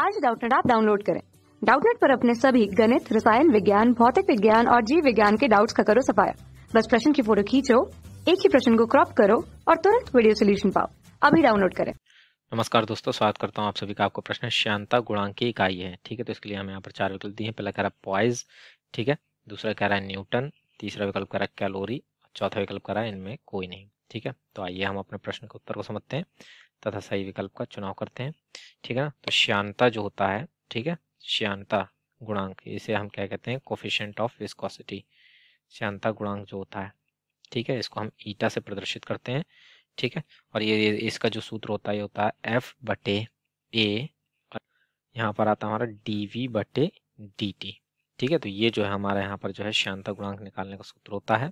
आज डाउटनेट आप डाउनलोड करें डाउटनेट पर अपने सभी गणित रसायन विज्ञान भौतिक विज्ञान और जीव विज्ञान के डाउट्स का करो सफाया बस प्रश्न की फोटो खींचो एक ही प्रश्न को क्रॉप करो और तुरंत वीडियो सोल्यूशन पाओ अभी डाउनलोड करें नमस्कार दोस्तों स्वागत करता हूं आप सभी का आपको प्रश्न शांता गुणांक की इकाई है ठीक है तो इसके लिए हमें यहाँ पर चार विकल्प दिए हैं पहला कह रहा है पॉइज ठीक है दूसरा कह रहा है न्यूटन तीसरा विकल्प कह रहा है कैलोरी चौथा विकल्प कह रहा है इनमें कोई नहीं ठीक है तो आइए हम अपने प्रश्न के उत्तर को समझते हैं तथा सही विकल्प का चुनाव करते हैं ठीक है ना तो श्यानता जो होता है ठीक है श्यानता गुणांक इसे हम क्या कहते हैं कोफिशेंट ऑफ विस्कोसिटी श्यानता गुणांक जो होता है ठीक है इसको हम ईटा से प्रदर्शित करते हैं ठीक है और ये इसका जो सूत्र होता है ये होता है एफ बटे ए यहाँ पर आता है हमारा डी वी बटे डी टी ठीक है तो ये जो है हमारा यहाँ पर जो है श्यानता गुणांक निकालने का सूत्र होता है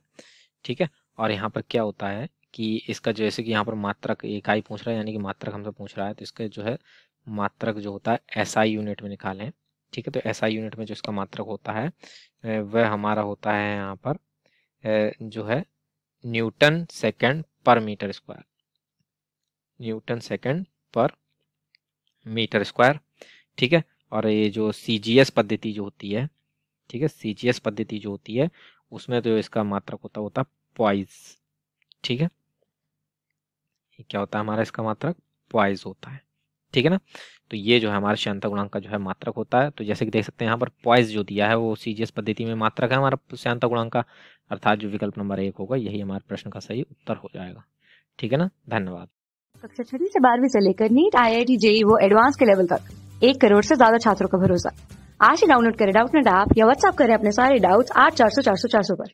ठीक है और यहाँ पर क्या होता है कि इसका जैसे कि यहाँ पर मात्रक इकाई पूछ रहा है यानी कि मात्रक हमसे पूछ रहा है तो इसके जो है मात्रक जो होता है एसआई यूनिट में निकालें ठीक है तो एसआई यूनिट में जो इसका मात्रक होता है वह हमारा होता है यहाँ पर जो है newton second per metre square newton second per metre square ठीक है और ये जो सी पद्धति जो होती है ठीक है सी पद्धति जो होती है उसमें तो इसका मात्रक होता होता पॉइज ठीक है क्या होता है हमारा इसका मात्रक पॉइज होता है ठीक है ना तो ये जो है हमारे श्यांता गुणांक का जो है मात्रक होता है तो जैसे कि देख सकते हैं यहाँ पर पॉइज जो दिया है वो सीजीएस पद्धति में मात्रक है हमारा श्यांता गुणांक का अर्थात जो विकल्प नंबर एक होगा यही हमारे प्रश्न का सही उत्तर हो जाएगा ठीक है ना धन्यवाद कक्षा छठी से बारहवीं से लेकर NEET I I T JEE वो एडवांस के लेवल तक एक करोड़ से ज्यादा छात्रों का भरोसा आज ही डाउनलोड करें डाउट नेट ऐप या व्हाट्सअप करें अपने सारे डाउट्स आठ चार सौ चार सौ चार सौ पर